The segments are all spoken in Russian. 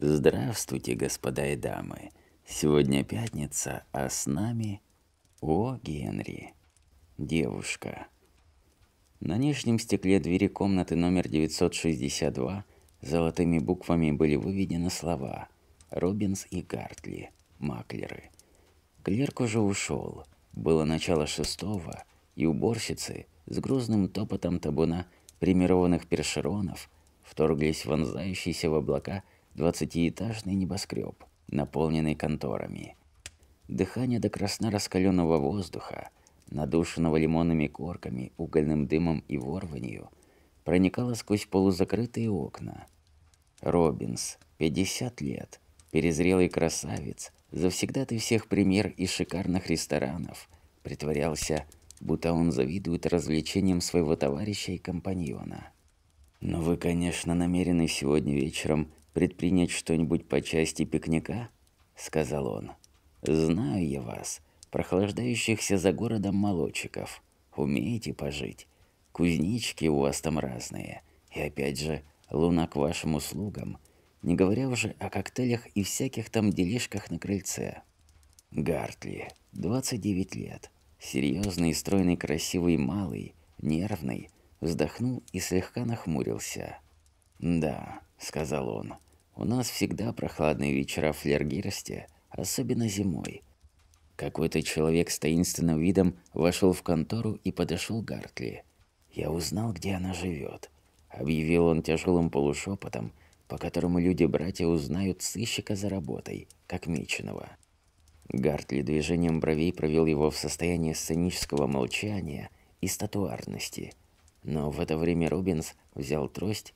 Здравствуйте, господа и дамы. Сегодня пятница, а с нами О. Генри. Девушка. На нижнем стекле двери комнаты номер 962 золотыми буквами были выведены слова «Робинс и Гартли, маклеры». Клерк уже ушел. Было начало шестого, и уборщицы с грузным топотом табуна примированных першеронов вторглись вонзающиеся в облака – Двадцатиэтажный небоскреб, наполненный конторами. Дыхание до красно раскаленного воздуха, надушенного лимонными корками, угольным дымом и ворванью, проникало сквозь полузакрытые окна. Робинс, 50 лет, перезрелый красавец, завсегдатый всех премьер из шикарных ресторанов, притворялся, будто он завидует развлечениям своего товарища и компаньона. «Но «Ну вы, конечно, намерены сегодня вечером предпринять что-нибудь по части пикника?» — сказал он. «Знаю я вас, прохлаждающихся за городом молодчиков. Умеете пожить. Кузнечики у вас там разные. И опять же, луна к вашим услугам. Не говоря уже о коктейлях и всяких там делишках на крыльце». Гартли, 29 лет. Серьезный, стройный, красивый малый, нервный, вздохнул и слегка нахмурился. «Да», — сказал он, у нас всегда прохладные вечера в Флергиросте, особенно зимой. Какой-то человек с таинственным видом вошел в контору и подошел к Гартли. Я узнал, где она живет. Объявил он тяжелым полушепотом, по которому люди-братья узнают сыщика за работой, как меченого. Гартли движением бровей провел его в состояние сценического молчания и статуарности. Но в это время Рубинс взял трость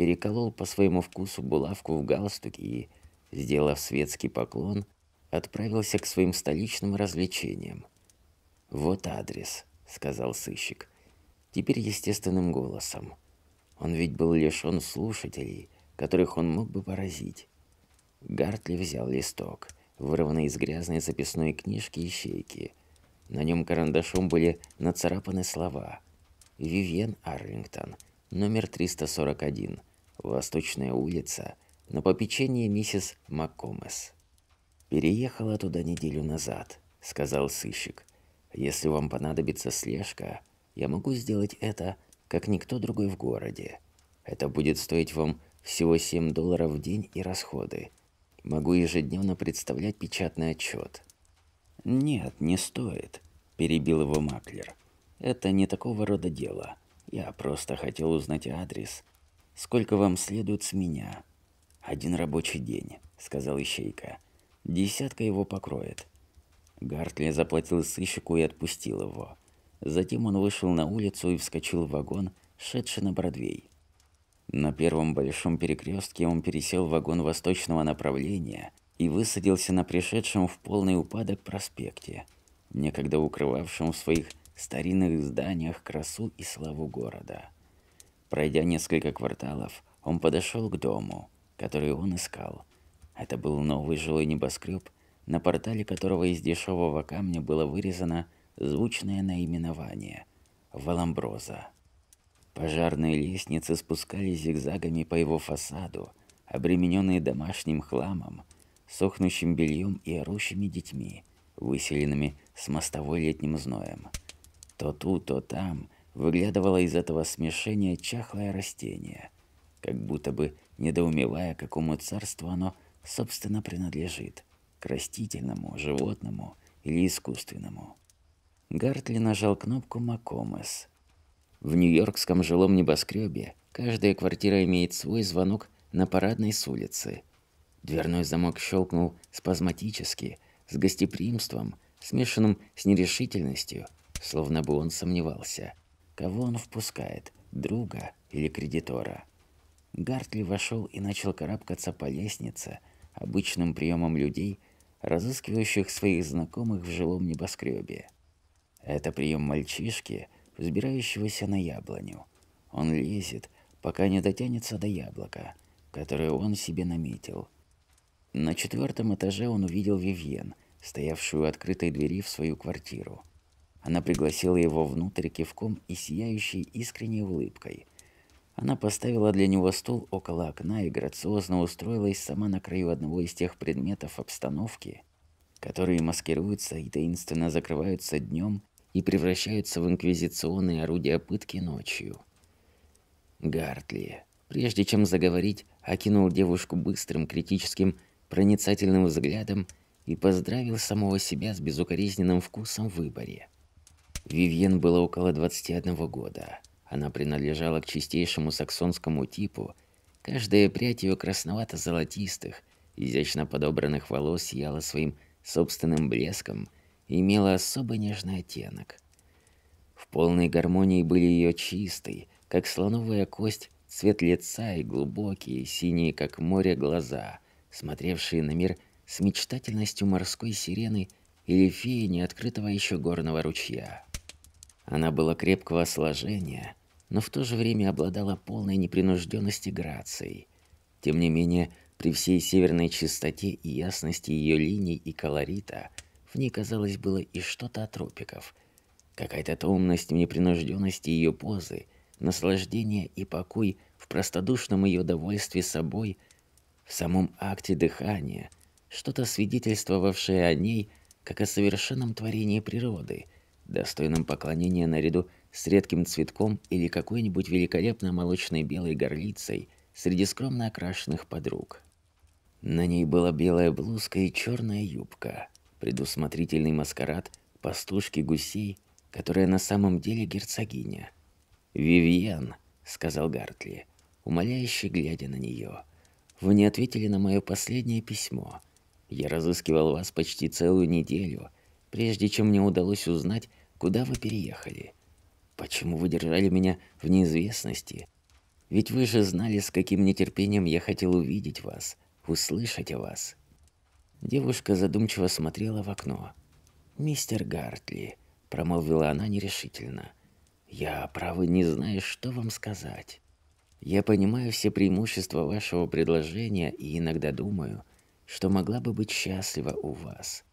переколол по своему вкусу булавку в галстуке и, сделав светский поклон, отправился к своим столичным развлечениям. «Вот адрес», — сказал сыщик. Теперь естественным голосом. Он ведь был лишен слушателей, которых он мог бы поразить. Гартли взял листок, вырванный из грязной записной книжки ищейки. На нем карандашом были нацарапаны слова «Вивьен Арлингтон, номер 341, Восточная улица, на попечение миссис Маккомес. «Переехала туда неделю назад», — сказал сыщик. «Если вам понадобится слежка, я могу сделать это, как никто другой в городе. Это будет стоить вам всего 7 долларов в день и расходы. Могу ежедневно представлять печатный отчет». «Нет, не стоит», – перебил его Маклер. «Это не такого рода дело. Я просто хотел узнать адрес, сколько вам следует с меня. Один рабочий день, сказал Ищейка. Десятка его покроет. Гартли заплатил сыщику и отпустил его. Затем он вышел на улицу и вскочил в вагон, шедший на Бродвей. На первом большом перекрестке он пересел в вагон восточного направления и высадился на пришедшем в полный упадок проспекте, некогда укрывавшем в своих старинных зданиях красу и славу города. Пройдя несколько кварталов, он подошел к дому, который он искал. Это был новый жилой небоскреб, на портале которого из дешевого камня было вырезано звучное наименование – Валамброза. Пожарные лестницы спускались зигзагами по его фасаду, обремененные домашним хламом, сохнущим бельем и орущими детьми, выселенными с мостовой летним зноем. То тут, то там – выглядывало из этого смешения чахлое растение, как будто бы недоумевая, какому царству оно, собственно, принадлежит – к растительному, животному или искусственному. Гартли нажал кнопку «Макомес». В нью-йоркском жилом небоскребе каждая квартира имеет свой звонок на парадной с улицы. Дверной замок щелкнул спазматически, с гостеприимством, смешанным с нерешительностью, словно бы он сомневался – Кого он впускает? Друга или кредитора? Гартли вошел и начал карабкаться по лестнице, обычным приемом людей, разыскивающих своих знакомых в жилом небоскребе. Это прием мальчишки, взбирающегося на яблоню. Он лезет, пока не дотянется до яблока, которое он себе наметил. На четвертом этаже он увидел Вивьен, стоявшую у открытой двери в свою квартиру. Она пригласила его внутрь кивком и сияющей искренней улыбкой. Она поставила для него стол около окна и грациозно устроилась сама на краю одного из тех предметов обстановки, которые маскируются и таинственно закрываются днем и превращаются в инквизиционные орудия пытки ночью. Гартли, прежде чем заговорить, окинул девушку быстрым, критическим, проницательным взглядом и поздравил самого себя с безукоризненным вкусом в выборе – Вивьен было около 21 года. Она принадлежала к чистейшему саксонскому типу. Каждая прядь ее красновато-золотистых, изящно подобранных волос сияла своим собственным блеском и имела особо нежный оттенок. В полной гармонии были ее чистый, как слоновая кость, цвет лица и глубокие, синие, как море, глаза, смотревшие на мир с мечтательностью морской сирены или феи неоткрытого еще горного ручья. Она была крепкого сложения, но в то же время обладала полной непринужденностью грацией. Тем не менее, при всей северной чистоте и ясности ее линий и колорита, в ней, казалось, было и что-то от тропиков. Какая-то томность в непринужденности ее позы, наслаждение и покой в простодушном ее довольстве собой, в самом акте дыхания, что-то свидетельствовавшее о ней, как о совершенном творении природы – достойным поклонения наряду с редким цветком или какой-нибудь великолепной молочной белой горлицей среди скромно окрашенных подруг. На ней была белая блузка и черная юбка, предусмотрительный маскарад пастушки гусей, которая на самом деле герцогиня. «Вивьен», — сказал Гартли, умоляюще глядя на нее. «Вы не ответили на мое последнее письмо. Я разыскивал вас почти целую неделю, прежде чем мне удалось узнать, Куда вы переехали? Почему вы держали меня в неизвестности? Ведь вы же знали, с каким нетерпением я хотел увидеть вас, услышать о вас. Девушка задумчиво смотрела в окно. «Мистер Гартли», — промолвила она нерешительно, — «я, право, не знаю, что вам сказать. Я понимаю все преимущества вашего предложения и иногда думаю, что могла бы быть счастлива у вас.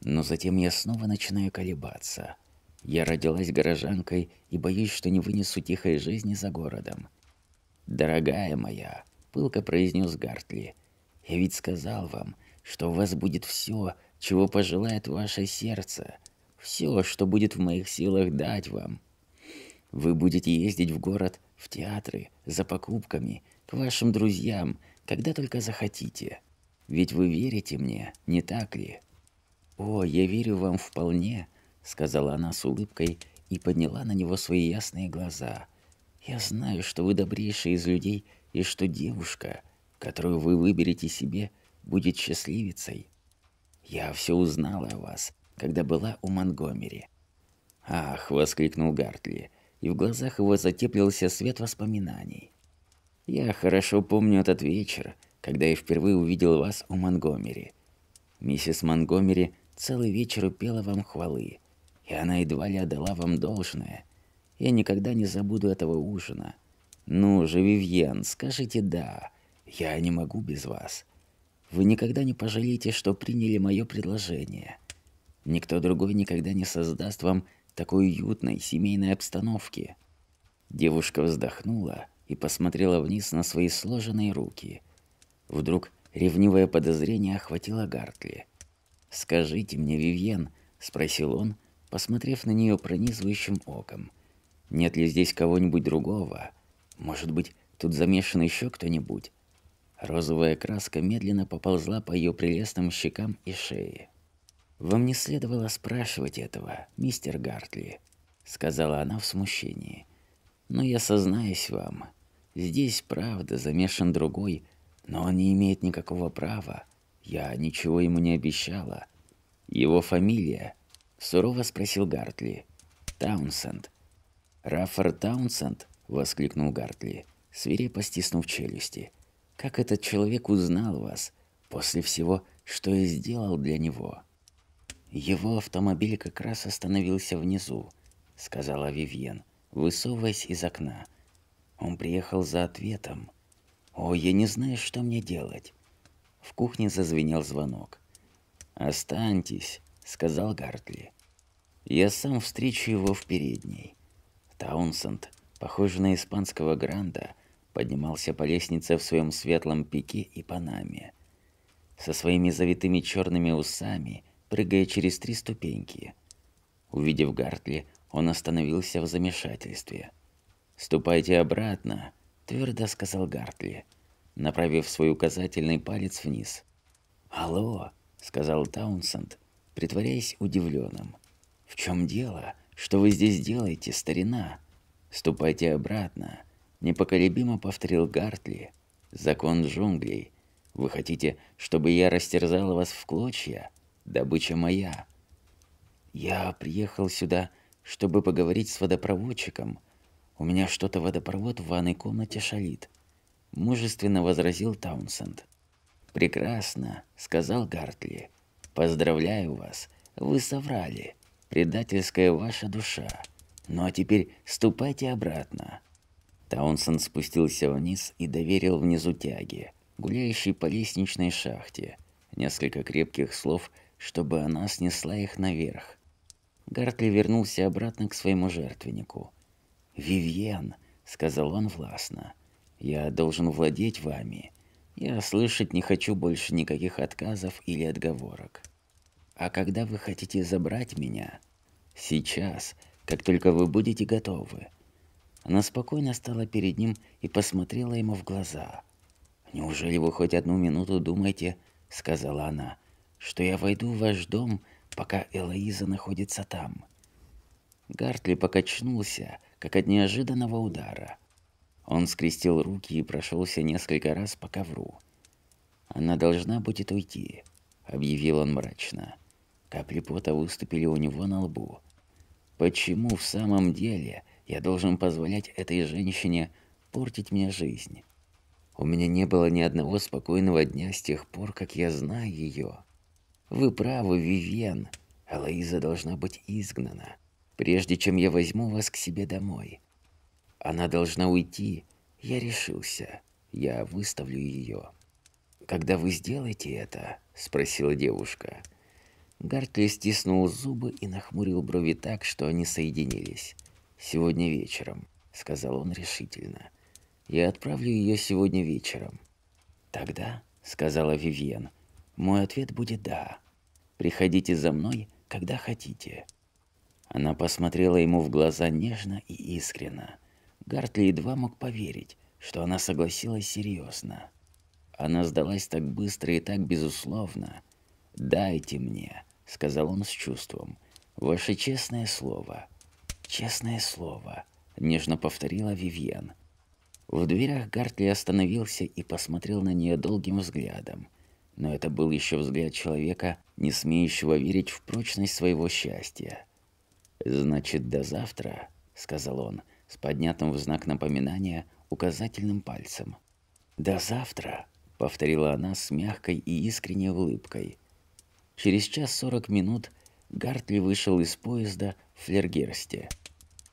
Но затем я снова начинаю колебаться. Я родилась горожанкой и боюсь, что не вынесу тихой жизни за городом. «Дорогая моя», — пылко произнес Гартли, — «я ведь сказал вам, что у вас будет все, чего пожелает ваше сердце, все, что будет в моих силах дать вам. Вы будете ездить в город, в театры, за покупками, к вашим друзьям, когда только захотите. Ведь вы верите мне, не так ли? О, я верю вам вполне, сказала она с улыбкой и подняла на него свои ясные глаза. Я знаю, что вы добрейший из людей и что девушка, которую вы выберете себе, будет счастливицей. Я все узнала о вас, когда была у Монгомери. Ах, воскликнул Гартли, и в глазах его затеплился свет воспоминаний. Я хорошо помню этот вечер, когда я впервые увидел вас у Монгомери. Миссис Монгомери целый вечер упела вам хвалы – и она едва ли отдала вам должное. Я никогда не забуду этого ужина. Ну же, Вивьен, скажите «да». Я не могу без вас. Вы никогда не пожалеете, что приняли мое предложение. Никто другой никогда не создаст вам такой уютной семейной обстановки». Девушка вздохнула и посмотрела вниз на свои сложенные руки. Вдруг ревнивое подозрение охватило Гартли. «Скажите мне, Вивьен», — спросил он, посмотрев на нее пронизывающим оком. Нет ли здесь кого-нибудь другого? Может быть, тут замешан еще кто-нибудь? Розовая краска медленно поползла по ее прелестным щекам и шее. «Вам не следовало спрашивать этого, мистер Гартли», — сказала она в смущении. «Но я сознаюсь вам, здесь, правда, замешан другой, но он не имеет никакого права. Я ничего ему не обещала. Его фамилия Сурово спросил Гартли. «Таунсенд». «Раффорд Таунсенд?» – воскликнул Гартли, свирепо стиснув челюсти. «Как этот человек узнал вас после всего, что я сделал для него?» «Его автомобиль как раз остановился внизу», – сказала Вивьен, высовываясь из окна. Он приехал за ответом. «О, я не знаю, что мне делать». В кухне зазвенел звонок. «Останьтесь», — сказал Гартли. «Я сам встречу его в передней». Таунсенд, похожий на испанского гранда, поднимался по лестнице в своем светлом пике и панаме. Со своими завитыми черными усами, прыгая через три ступеньки. Увидев Гартли, он остановился в замешательстве. «Ступайте обратно», — твердо сказал Гартли, направив свой указательный палец вниз. «Алло», — сказал Таунсенд, притворяясь удивленным. «В чем дело? Что вы здесь делаете, старина?» «Ступайте обратно», — непоколебимо повторил Гартли. «Закон джунглей. Вы хотите, чтобы я растерзал вас в клочья? Добыча моя». «Я приехал сюда, чтобы поговорить с водопроводчиком. У меня что-то водопровод в ванной комнате шалит», — мужественно возразил Таунсенд. «Прекрасно», — сказал Гартли. Поздравляю вас, вы соврали. Предательская ваша душа. Ну а теперь ступайте обратно». Таунсон спустился вниз и доверил внизу тяги, гуляющей по лестничной шахте. Несколько крепких слов, чтобы она снесла их наверх. Гартли вернулся обратно к своему жертвеннику. «Вивьен», — сказал он властно, — «я должен владеть вами. Я слышать не хочу больше никаких отказов или отговорок. А когда вы хотите забрать меня? Сейчас, как только вы будете готовы. Она спокойно стала перед ним и посмотрела ему в глаза. «Неужели вы хоть одну минуту думаете, — сказала она, — что я войду в ваш дом, пока Элоиза находится там?» Гартли покачнулся, как от неожиданного удара. Он скрестил руки и прошелся несколько раз по ковру. «Она должна будет уйти», — объявил он мрачно. Капли пота выступили у него на лбу. «Почему в самом деле я должен позволять этой женщине портить мне жизнь? У меня не было ни одного спокойного дня с тех пор, как я знаю ее. Вы правы, Вивен. Алаиза должна быть изгнана, прежде чем я возьму вас к себе домой. Она должна уйти. Я решился. Я выставлю ее. «Когда вы сделаете это?» – спросила девушка. Гартли стиснул зубы и нахмурил брови так, что они соединились. «Сегодня вечером», – сказал он решительно. «Я отправлю ее сегодня вечером». «Тогда», – сказала Вивьен, – «мой ответ будет «да». Приходите за мной, когда хотите». Она посмотрела ему в глаза нежно и искренно. Гартли едва мог поверить, что она согласилась серьезно. Она сдалась так быстро и так безусловно. «Дайте мне», — сказал он с чувством, — «ваше честное слово». «Честное слово», — нежно повторила Вивьен. В дверях Гартли остановился и посмотрел на нее долгим взглядом. Но это был еще взгляд человека, не смеющего верить в прочность своего счастья. «Значит, до завтра», — сказал он, — с поднятым в знак напоминания указательным пальцем. «До завтра!» — повторила она с мягкой и искренней улыбкой. Через час сорок минут Гартли вышел из поезда в Флергерсте.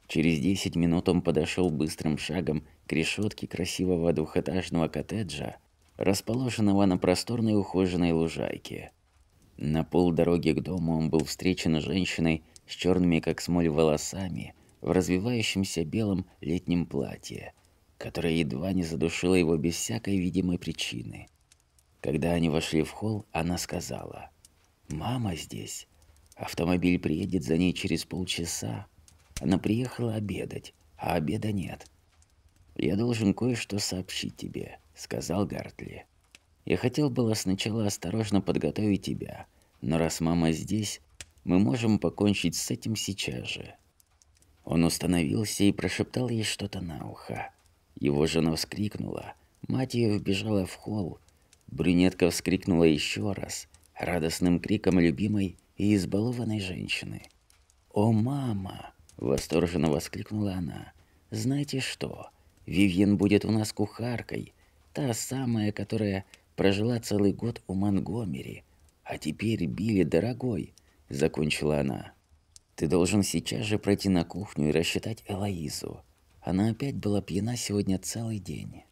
Через десять минут он подошел быстрым шагом к решетке красивого двухэтажного коттеджа, расположенного на просторной ухоженной лужайке. На полдороги к дому он был встречен женщиной с черными как смоль волосами в развивающемся белом летнем платье, которое едва не задушило его без всякой видимой причины. Когда они вошли в холл, она сказала, «Мама здесь. Автомобиль приедет за ней через полчаса. Она приехала обедать, а обеда нет». «Я должен кое-что сообщить тебе», — сказал Гартли. «Я хотел было сначала осторожно подготовить тебя, но раз мама здесь, мы можем покончить с этим сейчас же». Он остановился и прошептал ей что-то на ухо. Его жена вскрикнула. Мать ее вбежала в холл. Брюнетка вскрикнула еще раз, радостным криком любимой и избалованной женщины. «О, мама!» – восторженно воскликнула она. «Знаете что? Вивьен будет у нас кухаркой, та самая, которая прожила целый год у Монгомери. А теперь, Билли, дорогой!» – закончила она. Ты должен сейчас же пройти на кухню и рассчитать Элоизу. Она опять была пьяна сегодня целый день.